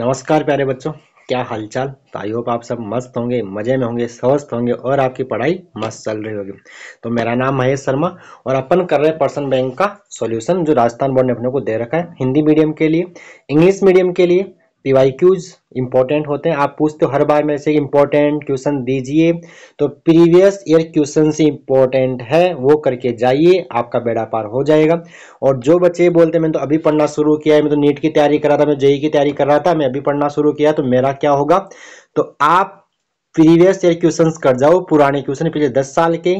नमस्कार प्यारे बच्चों क्या हालचाल तो आई होप आप सब मस्त होंगे मजे में होंगे स्वस्थ होंगे और आपकी पढ़ाई मस्त चल रही होगी तो मेरा नाम महेश शर्मा और अपन कर रहे पर्सन बैंक का सॉल्यूशन जो राजस्थान बोर्ड ने अपने को दे रखा है हिंदी मीडियम के लिए इंग्लिश मीडियम के लिए पी क्यूज इंपॉर्टेंट होते हैं आप पूछते हो हर बार मेरे से इंपॉर्टेंट क्वेश्चन दीजिए तो प्रीवियस ईयर क्वेश्चन से इंपॉर्टेंट है वो करके जाइए आपका बेड़ा पार हो जाएगा और जो बच्चे बोलते हैं मैंने तो अभी पढ़ना शुरू किया है मैं तो नीट की तैयारी कर रहा था मैं जेई की तैयारी कर रहा था मैं अभी पढ़ना शुरू किया तो मेरा क्या होगा तो आप प्रीवियस ईयर क्वेश्चन कर जाओ पुराने क्वेश्चन पिछले दस साल के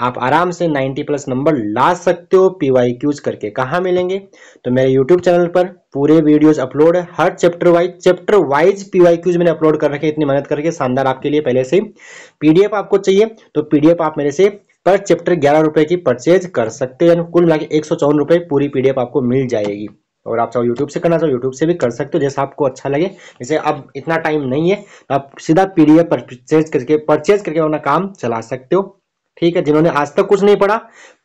आप आराम से 90 प्लस नंबर ला सकते हो पीवाई क्यूज करके कहा मिलेंगे तो मेरे यूट्यूब चैनल पर पूरे वीडियोस अपलोड है हर chapter wise chapter wise P Y Qs मैंने अपलोड कर रखे इतनी मेहनत करके शानदार आपके लिए पहले से पीडीएफ आपको चाहिए तो पीडीएफ आप मेरे से पर चैप्टर ग्यारह रुपए की परचेज कर सकते हैं कुल मिला के एक सौ चौवन पूरी पीडीएफ आपको मिल जाएगी और आप चाहो यूट्यूब से करना चाहो यूट्यूब से भी कर सकते हो जैसा आपको अच्छा लगे जैसे अब इतना टाइम नहीं है तो आप सीधा पीडीएफ परचेज करके परचेज करके अपना काम चला सकते हो ठीक है जिन्होंने आज तक कुछ नहीं पढ़ा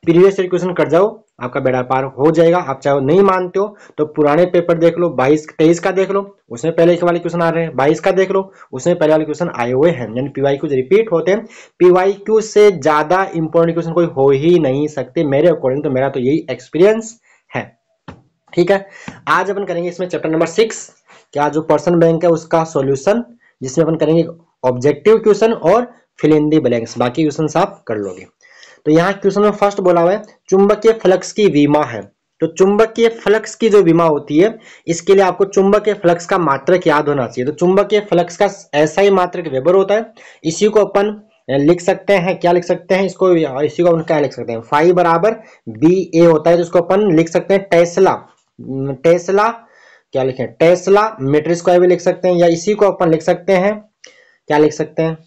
प्रीवियस ईयर क्वेश्चन कर जाओ आपका बेड़ा पार हो जाएगा आप चाहे नहीं मानते हो तो पुराने पेपर देख लो बाईस तेईस का देख लो उसमें पहले के वाले क्वेश्चन आ रहे हैं बाईस का देख लो उसमें पहले वाले क्वेश्चन आए हुए हैं यानी पीवाई क्यू रिपीट होते हैं पीवाई क्यू से ज्यादा इंपॉर्टेंट क्वेश्चन कोई हो ही नहीं सकते मेरे अकॉर्डिंग तो मेरा तो यही एक्सपीरियंस है ठीक है आज अपन करेंगे इसमें चैप्टर नंबर सिक्स क्या जो पर्सन बैंक है उसका सोल्यूशन जिसमें अपन करेंगे ऑब्जेक्टिव क्वेश्चन और फिल इन दी ब्लैंक्स बाकी क्वेश्चन आप कर लोगे तो यहाँ क्वेश्चन में फर्स्ट बोला हुआ है चुंबकीय फ्लक्स की बीमा है तो चुंबकीय फ्लक्स की जो बीमा होती है इसके लिए आपको चुंबकीय फ्लक्स का मात्रक याद होना चाहिए तो चुंबकीय फ्लक्स का ऐसा ही मात्रक वेबर होता है इसी को अपन लिख सकते हैं क्या लिख सकते हैं इसको इसी को अपन क्या लिख सकते हैं फाइव बराबर बी ए होता है तो अपन लिख सकते हैं टेस्ला टेस्ला क्या लिखे टेस्ला मीटर स्क्वायर भी लिख सकते हैं या इसी को अपन लिख सकते हैं क्या लिख सकते हैं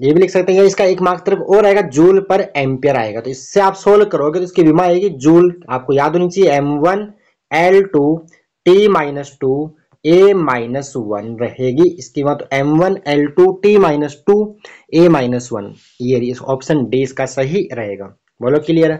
ये भी लिख सकते हैं इसका एक मार्क तरफ और आएगा जूल पर एम्पियर आएगा तो इससे आप सोल्व करोगे तो इसकी विमा आएगी जूल आपको याद होनी चाहिए M one L two T minus two A minus one रहेगी इसकी बात M one L two T minus two A minus one ये ऑप्शन डी इसका सही रहेगा बोलो क्लियर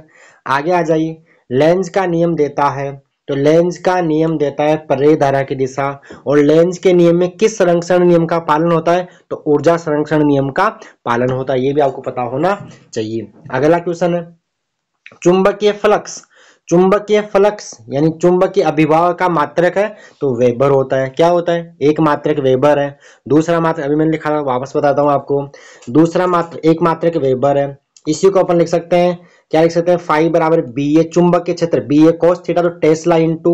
आगे आ जाइए लेंज का नियम देता है तो लेंज का नियम देता है पर्रे धारा की दिशा और लेंज के नियम में किस संरक्षण नियम का पालन होता है तो ऊर्जा संरक्षण नियम का पालन होता है ये भी आपको पता होना चाहिए अगला क्वेश्चन है चुंबकीय फ्लक्स चुंबकीय फ्लक्स यानी चुंबकीय अभिभाव का मात्रक है तो वेबर होता है क्या होता है एक मात्रक वेबर है दूसरा मात्र अभी मैंने लिखा वापस बताता हूँ आपको दूसरा मात्र एक मात्रक वेबर है इसी को अपन लिख सकते हैं क्या लिख सकते हैं फाइव बराबर बी ए चुंबक के क्षेत्र बी ए कोस थीटा तो टेस्ला इंटू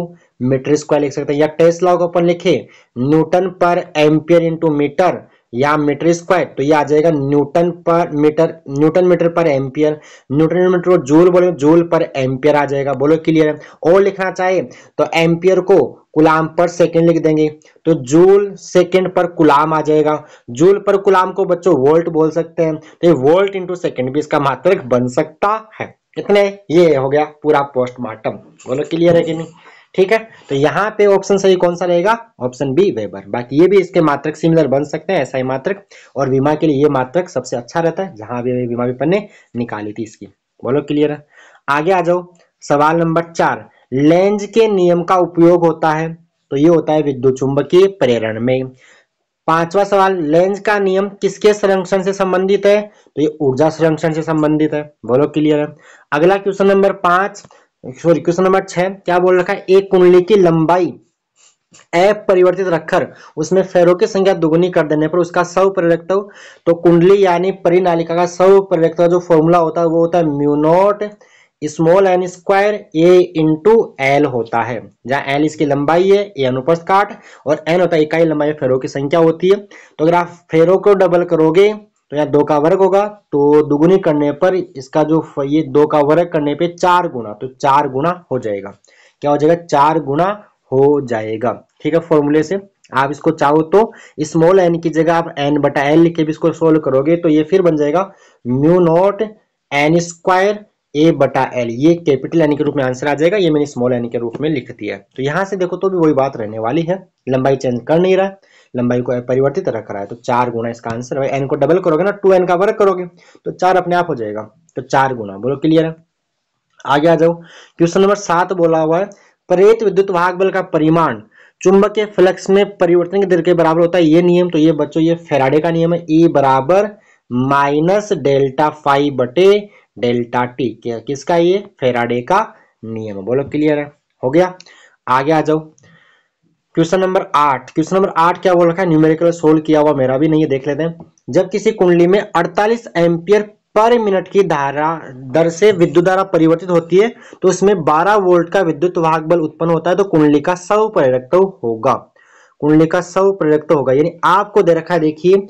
मीटर स्क्वायर लिख सकते हैं या टेस्ला को अपन लिखे न्यूटन पर एम्पियर इंटू मीटर या मीटर स्क्वायर तो ये आ जाएगा न्यूटन पर मीटर न्यूटन मीटर पर एम्पियर न्यूटन मीटर को जूल बोलो जूल पर एम्पियर आ जाएगा बोलो क्लियर है और लिखना चाहिए तो एम्पियर को कुलाम पर सेकंड लिख देंगे तो जूल सेकंड पर कुलाम आ जाएगा जूल पर कुलाम को बच्चों वोल्ट बोल सकते हैं तो ये वोल्ट इंटू सेकेंड भी इसका मात्रक बन सकता है इतने ये हो गया पूरा पोस्टमार्टम बोलो क्लियर है कि नहीं ठीक है तो यहाँ पे ऑप्शन सही कौन सा रहेगा ऑप्शन बी वेबर बाकी ये भी इसके मात्रक सिमिलर बन सकते हैं ऐसा ही मात्रक और बीमा के लिए ये मात्रक सबसे अच्छा रहता है जहां भी बीमा विपन ने निकाली थी इसकी बोलो क्लियर है आगे आ जाओ सवाल नंबर चार लेंज के नियम का उपयोग होता है तो ये होता है विद्युत चुंबकीय प्रेरण में पांचवा सवाल लेंज का नियम किसके संरक्षण से संबंधित है तो ये ऊर्जा संरक्षण से संबंधित है बोलो क्लियर है अगला क्वेश्चन नंबर पांच सॉरी क्वेश्चन नंबर छह क्या बोल रखा है एक कुंडली की लंबाई एफ परिवर्तित रखकर उसमें फेरों की संख्या दुगुनी कर देने पर उसका सव परिरक्तव तो कुंडली यानी परिनालिका का सव परिरक्तव जो फॉर्मूला होता है वो होता है mu naught small N square A into L होता है जहां एल इसकी लंबाई है ए अनुपस्थ काट और एन होता है इकाई लंबाई फेरों की संख्या होती है तो अगर आप फेरों को डबल करोगे तो यहाँ दो का वर्ग होगा तो दुगुनी करने पर इसका जो ये दो का वर्ग करने पे चार गुना तो चार गुना हो जाएगा क्या हो जाएगा चार गुना हो जाएगा ठीक है फॉर्मूले से आप इसको चाहो तो स्मॉल एन की जगह आप एन बटा एन लिख के भी इसको सोल्व करोगे तो ये फिर बन जाएगा mu naught N square A बटा एल ये कैपिटल एन के रूप में आंसर आ जाएगा ये मैंने स्मॉल एन के रूप में लिख दिया तो यहाँ से देखो तो भी वही बात रहने वाली है लंबाई चेंज कर नहीं रहा लंबाई को परिवर्तित रख रहा है तो चार गुना इसका आंसर है एन को डबल करोगे ना टू एन का वर्ग करोगे तो चार अपने आप हो जाएगा तो चार गुना बोलो क्लियर है आगे आ जाओ क्वेश्चन नंबर सात बोला हुआ है प्रेत विद्युत वाहक बल का परिमाण चुंबक के फ्लक्स में परिवर्तन के दर के बराबर होता है ये नियम तो ये बच्चों ये फेराडे का नियम है ई e बराबर माइनस डेल्टा फाइव बटे डेल्टा टी किसका ये फेराडे का नियम बोलो क्लियर है हो गया आगे आ जाओ क्वेश्चन नंबर आठ क्वेश्चन नंबर आठ क्या बोल रखा है न्यूमेरिकल सोल्व किया हुआ मेरा भी नहीं है देख लेते हैं जब किसी कुंडली में 48 एम्पियर पर मिनट की धारा दर से विद्युत धारा परिवर्तित होती है तो उसमें 12 वोल्ट का विद्युत वाहक बल उत्पन्न होता है तो कुंडली का सव प्रेरकत्व होगा कुंडली का सव प्रेरकत्व होगा यानी आपको दे रखा है देखिए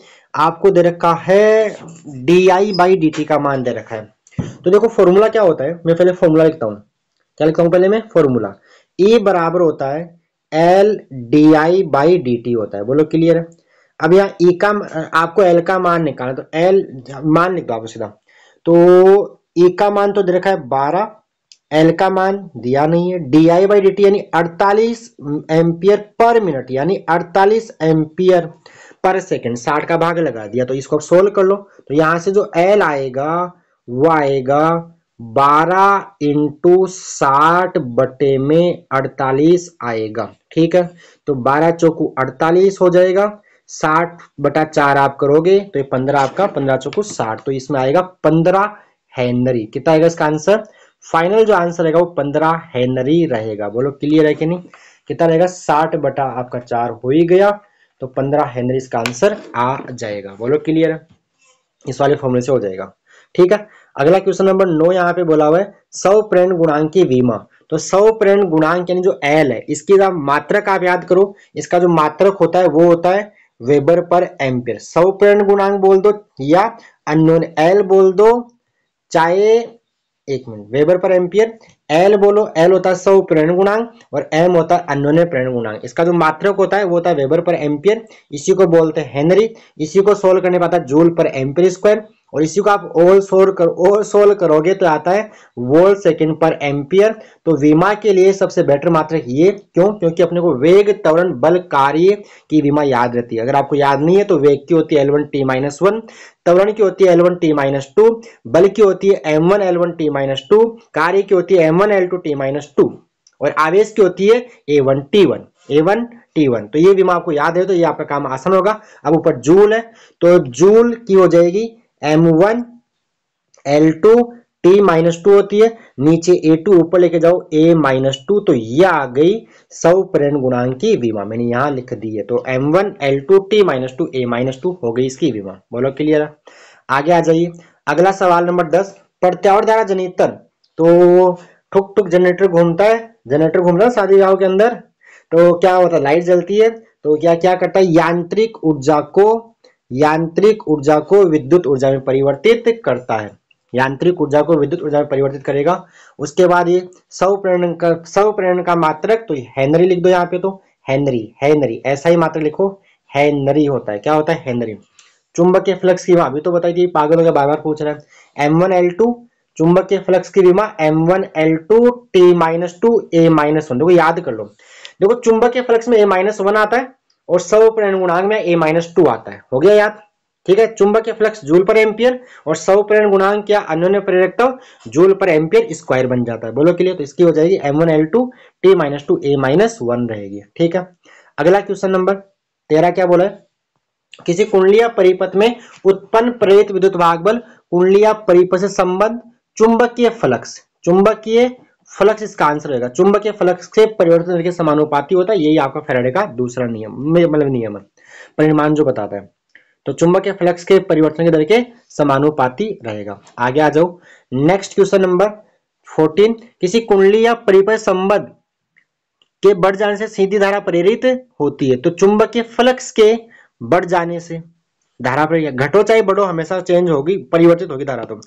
आपको दे रखा है D I by D T का मान दे रखा है तो देखो फॉर्मूला क्या होता है मैं पहले फॉर्मूला लिखता हूं क्या लिखता हूं पहले मैं फॉर्मूला ई e बराबर होता है L D I by D T होता है बोलो क्लियर है अब यहाँ ई e का आपको एल का मान निकालना तो एल मान लिख दो आपको सीधा तो ई e का मान तो दे रखा है बारह एल का मान दिया नहीं है D I by D T यानी 48 एम्पियर पर मिनट यानी 48 एम्पियर पर सेकेंड 60 का भाग लगा दिया तो इसको आप सोल्व कर लो तो यहां से जो एल आएगा वो आएगा बारह इंटू साठ बटे में अड़तालीस आएगा ठीक है तो बारह चौकू अड़तालीस हो जाएगा साठ बटा चार आप करोगे तो ये पंद्रह आपका पंद्रह चौकू साठ तो इसमें आएगा पंद्रह हैनरी कितना आएगा इसका आंसर फाइनल जो आंसर रहेगा वो पंद्रह हैनरी रहेगा बोलो क्लियर है कि नहीं कितना रहेगा साठ बटा आपका चार हो ही गया तो पंद्रह हैनरी इसका आंसर आ जाएगा बोलो क्लियर है इस वाले फॉर्मूले से हो जाएगा ठीक है अगला क्वेश्चन नंबर नो यहाँ पे बोला हुआ है सौ प्रेरण गुणांक की वीमा तो सौ प्रेरण गुणांक यानी जो एल है इसकी मात्रक आप याद करो इसका जो मात्रक होता है वो होता है वेबर पर एम्पियर सौ प्रेरण गुणांक बोल दो या अननोन एल बोल दो चाहे एक मिनट वेबर पर एम्पियर एल बोलो एल होता है सौ प्रेरण गुणांक और एम होता है अनोने प्रेरण गुणांक इसका जो मात्रक होता है वो होता है वेबर पर एम्पियर इसी को बोलते हैं हेनरी इसी को सोल्व करने पाता है जूल पर एम्पियर स्क्वायर और इसी को आप ओवर सोल कर ओवर सोल करोगे तो आता है वोल्ट सेकेंड पर एम्पियर तो विमा के लिए सबसे बेटर मात्रक ये क्यों क्योंकि अपने को वेग त्वरण बल कार्य की विमा याद रहती है अगर आपको याद नहीं है तो वेग की होती है एलवन टी माइनस वन त्वरण की होती है एलवन टी माइनस टू बल की होती है M one L one T minus two कार्य की होती है M one L two T minus two और आवेश की होती है A one T one A one T one तो ये बीमा आपको याद है तो ये आपका काम आसान होगा अब ऊपर जूल है तो जूल की हो जाएगी M one L two T minus two होती है नीचे ए टू ऊपर लेके जाओ ए माइनस टू तो ये आ गई सौ प्रेरण गुणांक की विमा मैंने यहां लिख दी है तो M one L two T minus two A minus two हो गई इसकी विमा बोलो क्लियर है आगे आ जाइए अगला सवाल नंबर दस प्रत्यावर धारा जनरेटर तो ठुक ठुक जनरेटर घूमता है जनरेटर घूम रहा है शादी गाँव के अंदर तो क्या होता है लाइट जलती है तो क्या क्या करता है यांत्रिक ऊर्जा को यांत्रिक ऊर्जा को विद्युत ऊर्जा में परिवर्तित करता है यांत्रिक ऊर्जा को विद्युत ऊर्जा में परिवर्तित करेगा उसके बाद ये सौ प्रेरण का सौ प्रेरण का मात्रक तो हेनरी लिख दो यहाँ पे तो हेनरी हेनरी ऐसा ही मात्र लिखो हेनरी होता है क्या होता है हेनरी चुंबक के फ्लक्स की अभी तो बताई थी पागल के बार बार पूछ रहे हैं एम वन एल टू चुंबक के फ्लक्स की विमा M one L two T minus two A minus one देखो याद कर लो देखो चुंबक के फ्लक्स में ए माइनस वन आता है और सब सवप्रेरण गुणांक में ए माइनस टू आता है हो गया याद ठीक है चुंबक के फ्लक्स जूल पर एम्पियर और सब प्रेरण गुणांक या अन्य प्रेरक जूल पर एम्पियर स्क्वायर बन जाता है बोलो के लिए तो इसकी हो जाएगी M one L two T minus two A minus one रहेगी ठीक है अगला क्वेश्चन नंबर तेरा क्या बोला है किसी कुंडलिया परिपथ में उत्पन्न प्रेरित विद्युत भाग बल कुंडलिया परिपथ से संबंध चुंबकीय फ्लक्स चुंबकीय फ्लक्स इसका आंसर रहेगा के फ्लक्स से परिवर्तन के समानुपाती होता है यही आपका फेराडे का दूसरा नियम मतलब नियम है परिमाण जो बताता है तो चुंबक के फ्लक्स के परिवर्तन के दर के समानुपाती रहेगा आगे आ जाओ नेक्स्ट क्वेश्चन नंबर फोर्टीन किसी कुंडली या परिपय संबंध के बढ़ जाने से सीधी धारा प्रेरित होती है तो चुंबक के फ्लक्स के बढ़ जाने से धारा प्रक्रिया घटो चाहे बढ़ो हमेशा चेंज होगी परिवर्तित होगी धारा तो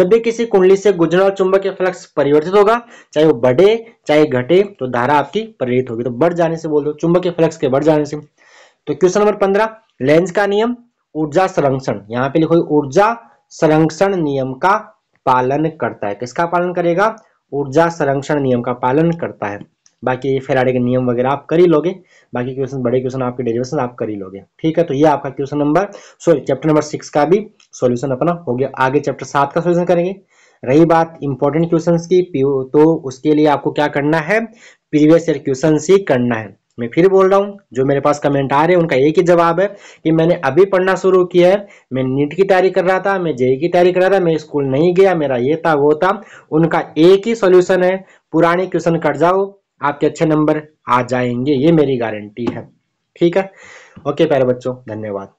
जब भी किसी कुंडली से गुजरने और चुंबक या फ्लक्स परिवर्तित होगा चाहे वो बढ़े चाहे घटे तो धारा आपकी परिवर्तित होगी तो बढ़ जाने से बोल दो चुंबक के फ्लक्स के बढ़ जाने से तो क्वेश्चन नंबर पंद्रह लेंज का नियम ऊर्जा संरक्षण यहाँ पे लिखो ऊर्जा संरक्षण नियम का पालन करता है किसका पालन करेगा ऊर्जा संरक्षण नियम का पालन करता है बाकी ये फेराडे के नियम वगैरह आप कर ही लोगे बाकी क्वेश्चन बड़े क्वेश्चन आपके डेरिवेशन आप कर ही लोगे ठीक है तो ये आपका question number sorry chapter number six का भी सॉल्यूशन अपना हो गया आगे चैप्टर सात का सोल्यूशन करेंगे रही बात इंपॉर्टेंट क्वेश्चंस की तो उसके लिए आपको क्या करना है प्रीवियस ईयर क्वेश्चन ही करना है मैं फिर बोल रहा हूँ जो मेरे पास कमेंट आ रहे हैं उनका एक ही जवाब है कि मैंने अभी पढ़ना शुरू किया है मैं नीट की तैयारी कर रहा था मैं जे की तैयारी कर रहा था मैं स्कूल नहीं गया मेरा ये था वो था उनका एक ही सॉल्यूशन है पुराने क्वेश्चन कट जाओ आपके अच्छे नंबर आ जाएंगे ये मेरी गारंटी है ठीक है ओके प्यारे बच्चों धन्यवाद